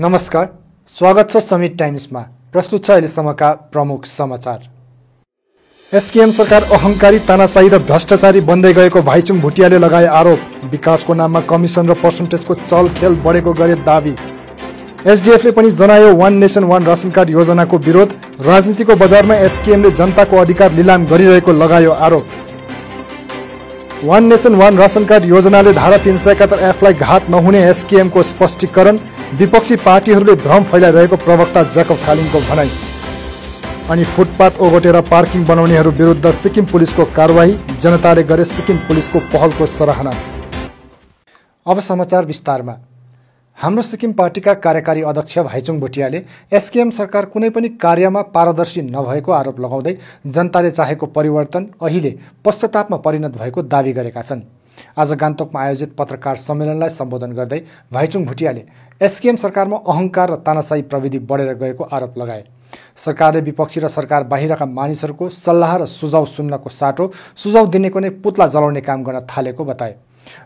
नमस्कार स्वागत छ समिट टाइम्समा प्रस्तुत छ अहिलेसम्मका प्रमुख समाचार एसकेएम सरकार अहङ्कारी तानासाही र भ्रष्टाचारी बन्दै गएको भाइचुङ भुटियाले लगाए आरोप विकासको नाममा कमिसन र पर्सेन्टेजको चलखेल बढेको गरे दावी एसडिएफले पनि जनायो one nation one ration card योजनाको विरोध राजनीतिको बजारमा एसकेएमले जनताको अधिकार लिलाम गरिरहेको लगायो आरोप one nation one ration card योजनाले धारा तिन सय एकात्तर एफलाई घात नहुने एसकेएमको स्पष्टीकरण विपक्षी पार्टीहरूले भ्रम फैलाइरहेको प्रवक्ता ज्याकब खालिङको भनाई अनि फुटपाथ ओगटेर पार्किङ बनाउनेहरू विरुद्ध सिक्किम पुलिसको कारवाही जनताले गरे सिक्किम पुलिसको पहलको सराहना अब समाचार विस्तारमा हाम्रो सिक्किम पार्टीका कार्यकारी अध्यक्ष भाइचुङ भुटियाले एसकेएम सरकार कुनै पनि कार्यमा पारदर्शी नभएको आरोप लगाउँदै जनताले चाहेको परिवर्तन अहिले पश्चातापमा परिणत भएको दावी गरेका छन् आज गान्तोकमा आयोजित पत्रकार सम्मेलनलाई सम्बोधन गर्दै भाइचुङ भुटियाले एसकेएम सरकारमा अहङ्कार र तानासाई प्रविधि बढेर गएको आरोप लगाए सरकारले विपक्षी र सरकार बाहिरका मानिसहरूको सल्लाह र सुझाव सुन्नको साटो सुझाव दिनेको नै पुत्ला जलाउने काम गर्न थालेको बताए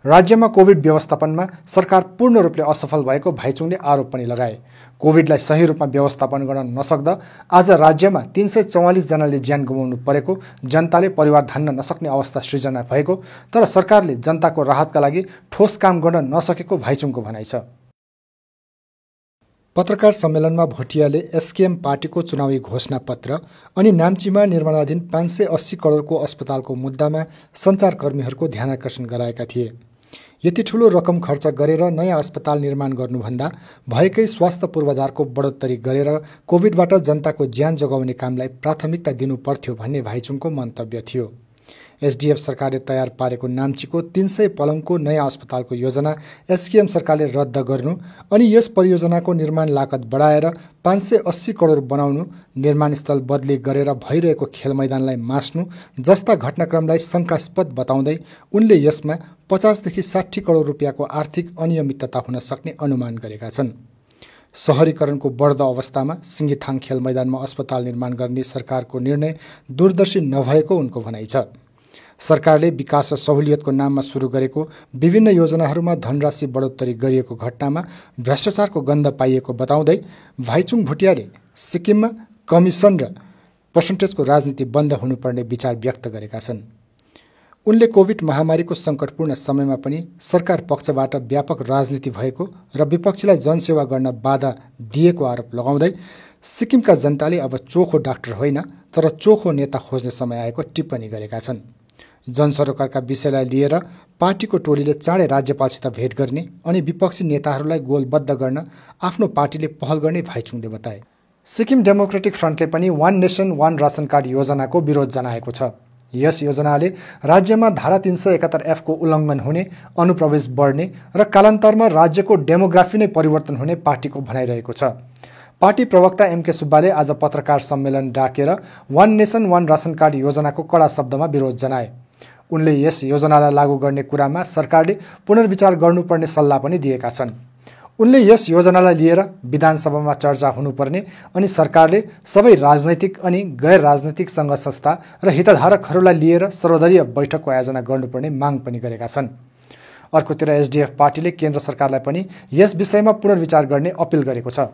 राज्यमा कोभिड व्यवस्थापनमा सरकार पूर्ण रूपले असफल भएको भाइचुङले आरोप पनि लगाए कोभिडलाई सही रूपमा व्यवस्थापन गर्न नसक्दा आज राज्यमा तिन सय चौवालिसजनाले ज्यान गुमाउनु परेको जनताले परिवार धान्न नसक्ने अवस्था सृजना भएको तर सरकारले जनताको राहतका लागि ठोस काम गर्न नसकेको भाइचुङको भनाइ छ पत्रकार सम्मेलनमा भोटियाले एसकेएम पार्टीको चुनावी घोषणापत्र अनि नाम्चीमा निर्माणाधीन पाँच सय अस्सी करोडको अस्पतालको मुद्दामा सञ्चारकर्मीहरूको आकर्षण गराएका थिए यति ठुलो रकम खर्च गरेर नयाँ अस्पताल निर्माण गर्नुभन्दा भएकै स्वास्थ्य पूर्वाधारको बढोत्तरी गरेर कोभिडबाट जनताको ज्यान जोगाउने कामलाई प्राथमिकता दिनुपर्थ्यो भन्ने भाइचुङको मन्तव्य थियो एसडिएफ सरकारले तयार पारेको नाम्चीको तिन सय पलङको नयाँ अस्पतालको योजना एसकेएम सरकारले रद्द गर्नु अनि यस परियोजनाको निर्माण लागत बढाएर पाँच सय अस्सी करोड बनाउनु निर्माणस्थल बदली गरेर भइरहेको खेल मैदानलाई मास्नु जस्ता घटनाक्रमलाई शङ्कास्पद बताउँदै उनले यसमा पचासदेखि साठी करोड रुपियाँको आर्थिक अनियमितता हुन सक्ने अनुमान गरेका छन् सहरीकरणको बढ्दो अवस्थामा सिङ्गिथाङ खेल मैदानमा अस्पताल निर्माण गर्ने सरकारको निर्णय दूरदर्शी नभएको उनको भनाइ छ सरकारले विकास र सहुलियतको नाममा सुरु गरेको विभिन्न योजनाहरूमा धनराशि बढोत्तरी गरिएको घटनामा भ्रष्टाचारको गन्ध पाइएको बताउँदै भाइचुङ भुटियाले सिक्किममा कमिसन र पर्सेन्टेजको राजनीति बन्द हुनुपर्ने विचार व्यक्त गरेका छन् उनले कोभिड महामारीको सङ्कटपूर्ण समयमा पनि सरकार पक्षबाट व्यापक राजनीति भएको र विपक्षीलाई जनसेवा गर्न बाधा दिएको आरोप लगाउँदै सिक्किमका जनताले अब चोखो डाक्टर होइन तर चोखो नेता खोज्ने समय आएको टिप्पणी गरेका छन् जनसरोकारका विषयलाई लिएर पार्टीको टोलीले चाँडै राज्यपालसित भेट गर्ने अनि विपक्षी नेताहरूलाई गोलबद्ध गर्न आफ्नो पार्टीले पहल गर्ने भाइचुङले बताए सिक्किम डेमोक्रेटिक फ्रन्टले पनि one nation one ration card योजनाको विरोध जनाएको छ यस योजनाले राज्यमा धारा तिन सय एकात्तर एफको उल्लङ्घन हुने अनुप्रवेश बढ्ने र कालान्तरमा राज्यको डेमोग्राफी नै परिवर्तन हुने पार्टीको भनाइरहेको छ पार्टी प्रवक्ता एमके सुब्बाले आज पत्रकार सम्मेलन डाकेर one nation one ration card योजनाको कडा शब्दमा विरोध जनाए उनले यस योजनालाई लागू गर्ने कुरामा सरकारले पुनर्विचार गर्नुपर्ने सल्लाह पनि दिएका छन् उनले यस योजनालाई लिएर विधानसभामा चर्चा हुनुपर्ने अनि सरकारले सबै राजनैतिक अनि गैर राजनैतिक सङ्घ संस्था र हितधारकहरूलाई लिएर सर्वदलीय बैठकको आयोजना गर्नुपर्ने माग पनि गरेका छन् अर्कोतिर एसडिएफ पार्टीले केन्द्र सरकारलाई पनि यस विषयमा पुनर्विचार गर्ने अपिल गरेको छ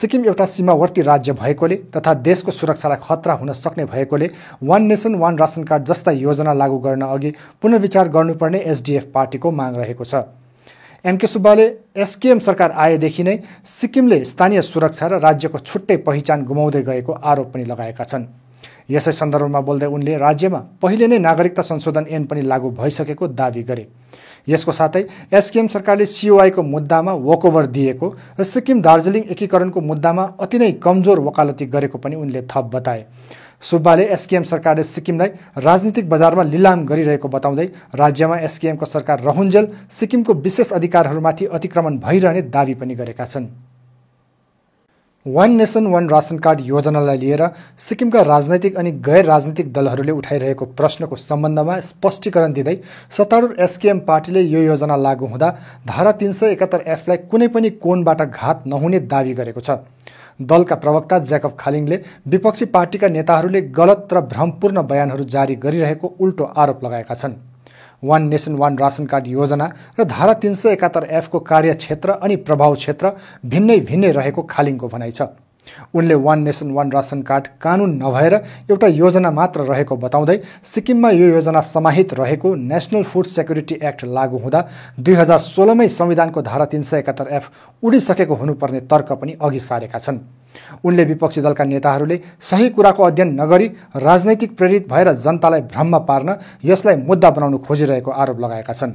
सिक्किम एउटा सीमावर्ती राज्य भएकोले तथा देशको सुरक्षालाई खतरा हुन सक्ने भएकोले one nation one ration card जस्ता योजना लागू गर्न अघि पुनर्विचार गर्नुपर्ने एसडिएफ पार्टीको माग रहेको छ एमके सुब्बाले एसकेएम सरकार आएदेखि नै सिक्किमले स्थानीय सुरक्षा र राज्यको छुट्टै पहिचान गुमाउँदै गएको आरोप पनि लगाएका छन् यसै सन्दर्भमा बोल्दै उनले राज्यमा पहिले नै नागरिकता संशोधन ऐन पनि लागू भइसकेको दावी गरे यसको साथै एसकेएम सरकारले सिओआईको मुद्दामा वकओभर दिएको र सिक्किम दार्जिलिङ एकीकरणको मुद्दामा अति नै कमजोर वकालती गरेको पनि उनले थप बताए सुब्बाले एसकेएम सरकारले सिक्किमलाई राजनीतिक बजारमा लिलाम गरिरहेको बताउँदै राज्यमा एसकेएमको सरकार रहुन्जेल सिक्किमको विशेष अधिकारहरूमाथि अतिक्रमण भइरहने दावी पनि गरेका छन् one nation one ration card योजनालाई लिएर सिक्किमका राजनैतिक अनि गैर राजनैतिक दलहरूले उठाइरहेको प्रश्नको सम्बन्धमा स्पष्टीकरण दिँदै सत्तारूढ एसकेएम पार्टीले यो योजना लागू हुँदा धारा तिन सय एकात्तर एफलाई कुनै पनि कोणबाट घात नहुने दावी गरेको छ दलका प्रवक्ता ज्याकब खालिङले विपक्षी पार्टीका नेताहरूले गलत र भ्रमपूर्ण बयानहरू जारी गरिरहेको उल्टो आरोप लगाएका छन् one nation one ration card योजना र धारा तिन सय एकात्तर एफको कार्यक्षेत्र अनि प्रभाव क्षेत्र भिन्नै भिन्नै रहेको खालिङको भनाइ छ उनले one nation one ration card कानुन नभएर एउटा योजना मात्र रहेको बताउँदै सिक्किममा यो योजना समाहित रहेको नेसनल फुड सेक्युरिटी एक्ट लागू हुँदा दुई हजार सोह्रमै संविधानको धारा तिन सय एकात्तर एफ उडिसकेको हुनुपर्ने तर्क पनि अघि सारेका छन् उनले विपक्षी दलका नेताहरूले सही कुराको अध्ययन नगरी राजनैतिक प्रेरित भएर जनतालाई भ्रममा पार्न यसलाई मुद्दा बनाउनु खोजिरहेको आरोप लगाएका छन्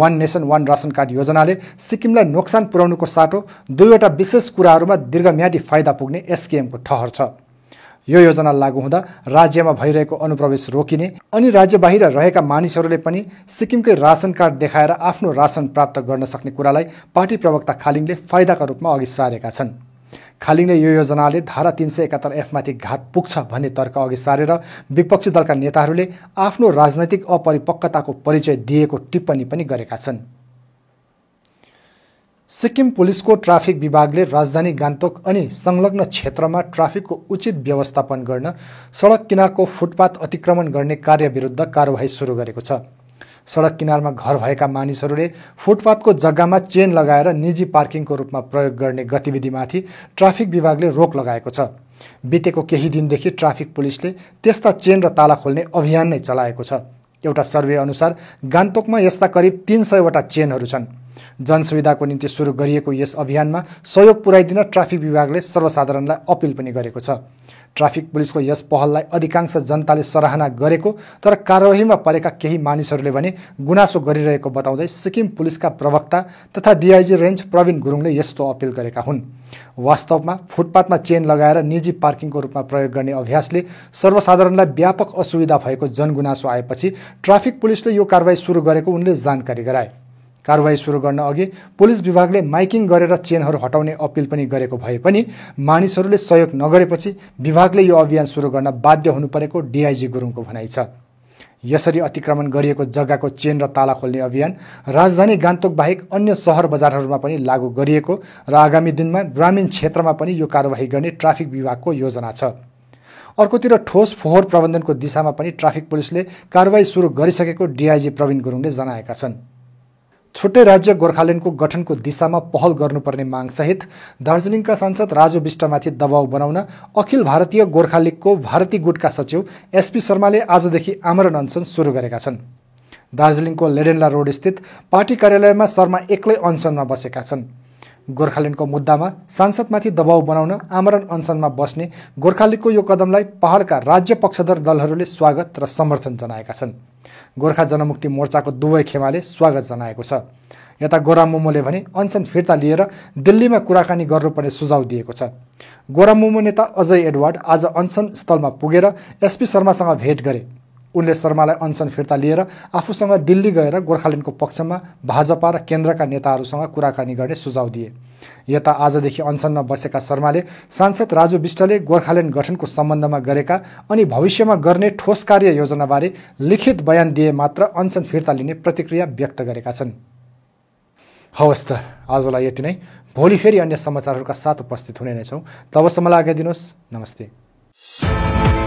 one nation one ration card योजनाले सिक्किमलाई नोक्सान पुर्याउनुको साटो दुईवटा विशेष कुराहरूमा दीर्घम्यादी फाइदा पुग्ने एसकेएमको ठहर छ यो योजना लागू हुँदा राज्यमा भइरहेको अनुप्रवेश रोकिने अनि राज्य बाहिर रहेका मानिसहरूले पनि सिक्किमकै रासन कार्ड देखाएर आफ्नो रासन प्राप्त गर्न सक्ने कुरालाई पार्टी प्रवक्ता खालिङले फाइदाका रूपमा अघि सारेका छन् खालिङले यो योजनाले धारा तिन सय एकात्तर एफमाथि घात पुग्छ भन्ने तर्क अघि सारेर विपक्षी दलका नेताहरूले आफ्नो राजनैतिक अपरिपक्वताको परिचय दिएको टिप्पणी पनि गरेका छन् सिक्किम पुलिसको ट्राफिक विभागले राजधानी गान्तोक अनि संलग्न क्षेत्रमा ट्राफिकको उचित व्यवस्थापन गर्न सडक किनारको फुटपाथ अतिक्रमण गर्ने कार्यविरुद्ध कारवाही सुरु गरेको छ सडक किनारमा घर भएका मानिसहरूले फुटपाथको जग्गामा चेन लगाएर निजी पार्किङको रूपमा प्रयोग गर्ने गतिविधिमाथि ट्राफिक विभागले रोक लगाएको छ बितेको केही दिनदेखि ट्राफिक पुलिसले त्यस्ता चेन र ताला खोल्ने अभियान नै चलाएको छ एउटा सर्वे अनुसार गान्तोकमा यस्ता करिब तिन सयवटा चेनहरू छन् जनसुविधाको निम्ति सुरु गरिएको यस अभियानमा सहयोग पुर्याइदिन ट्राफिक विभागले सर्वसाधारणलाई अपिल पनि गरेको छ ट्राफिक पुलिसको यस पहललाई अधिकांश जनताले सराहना गरेको तर कारवाहीमा परेका केही मानिसहरूले भने गुनासो गरिरहेको बताउँदै सिक्किम पुलिसका प्रवक्ता तथा डिआइजी रेन्ज प्रवीण गुरुङले यस्तो अपिल गरेका हुन् वास्तवमा फुटपाथमा चेन लगाएर निजी पार्किङको रूपमा प्रयोग गर्ने अभ्यासले सर्वसाधारणलाई व्यापक असुविधा भएको जनगुनासो आएपछि ट्राफिक पुलिसले यो कारवाही सुरु गरेको उनले जानकारी गराए कारवाही सुरु गर्न अघि पुलिस विभागले माइकिङ गरेर चेनहरू हटाउने अपिल पनि गरेको भए पनि मानिसहरूले सहयोग नगरेपछि विभागले यो अभियान सुरु गर्न बाध्य हुनु परेको डिआइजी गुरुङको भनाइ छ यसरी अतिक्रमण गरिएको जग्गाको चेन र ताला खोल्ने अभियान राजधानी गान्तोक बाहेक अन्य सहर बजारहरूमा पनि लागू गरिएको र आगामी दिनमा ग्रामीण क्षेत्रमा पनि यो कारवाही गर्ने ट्राफिक विभागको योजना छ अर्कोतिर ठोस फोहोर प्रबन्धनको दिशामा पनि ट्राफिक पुलिसले कारवाही सुरु गरिसकेको डिआइजी प्रवीण गुरुङले जनाएका छन् छुट्टै राज्य गोर्खाल्यान्डको गठनको दिशामा पहल गर्नुपर्ने मागसहित दार्जिलिङका सांसद राजु विष्टमाथि दबाव बनाउन अखिल भारतीय गोर्खा लिगको भारती गुटका सचिव एसपी शर्माले आजदेखि आमरण अनसन सुरु गरेका छन् दार्जिलिङको लेडेन्ला रोडस्थित पार्टी कार्यालयमा शर्मा एक्लै अनसनमा बसेका छन् गोर्खाल्यान्डको मुद्दामा सांसदमाथि दबाव बनाउन आमरण अनसनमा बस्ने गोर्खालीगको यो कदमलाई पहाडका राज्य पक्षधर दलहरूले स्वागत र समर्थन जनाएका छन् गोर्खा जनमुक्ति मोर्चाको दुवै खेमाले स्वागत जनाएको छ यता मोमोले भने अनसन फिर्ता लिएर दिल्लीमा कुराकानी गर्नुपर्ने सुझाव दिएको छ मोमो नेता अजय एडवार्ड आज अनसन स्थलमा पुगेर एसपी शर्मासँग भेट गरे उनले शर्मालाई अनसन फिर्ता लिएर आफूसँग दिल्ली गएर गोर्खाल्यान्डको पक्षमा भाजपा र केन्द्रका नेताहरूसँग कुराकानी गर्ने सुझाव दिए यता आजदेखि अनसनमा बसेका शर्माले सांसद राजु विष्टले गोर्खाल्यान्ड गठनको सम्बन्धमा गरेका अनि भविष्यमा गर्ने ठोस कार्य योजनाबारे लिखित बयान दिए मात्र अनसन फिर्ता लिने प्रतिक्रिया व्यक्त गरेका छन् हवस् त आजलाई यति नै भोलि फेरि अन्य समाचारहरूका साथ उपस्थित हुने नै छौँ तबसम्म दिनुहोस् नमस्ते